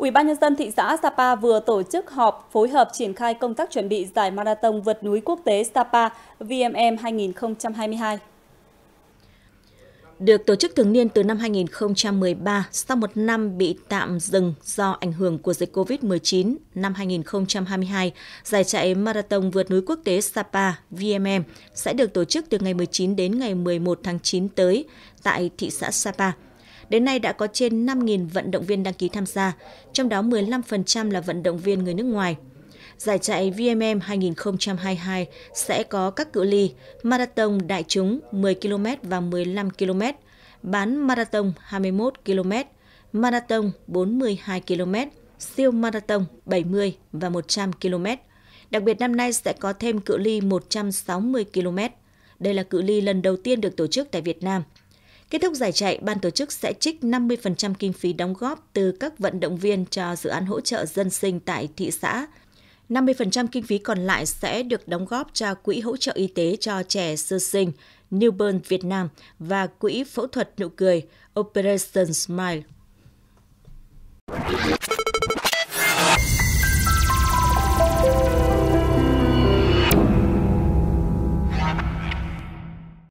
Ủy ban nhân dân thị xã Sapa vừa tổ chức họp phối hợp triển khai công tác chuẩn bị giải marathon vượt núi quốc tế Sapa VMM 2022. Được tổ chức thường niên từ năm 2013, sau một năm bị tạm dừng do ảnh hưởng của dịch COVID-19, năm 2022, giải chạy Marathon vượt núi quốc tế Sapa VMM sẽ được tổ chức từ ngày 19 đến ngày 11 tháng 9 tới tại thị xã Sapa. Đến nay đã có trên 5.000 vận động viên đăng ký tham gia, trong đó 15% là vận động viên người nước ngoài. Giải chạy VMM 2022 sẽ có các cự ly marathon đại chúng 10 km và 15 km, bán marathon 21 km, marathon 42 km, siêu marathon 70 và 100 km. Đặc biệt năm nay sẽ có thêm cự ly 160 km. Đây là cự ly lần đầu tiên được tổ chức tại Việt Nam – Kết thúc giải chạy, ban tổ chức sẽ trích 50% kinh phí đóng góp từ các vận động viên cho dự án hỗ trợ dân sinh tại thị xã. 50% kinh phí còn lại sẽ được đóng góp cho Quỹ hỗ trợ y tế cho trẻ sơ sinh Newborn Việt Nam và Quỹ phẫu thuật nụ cười Operation Smile.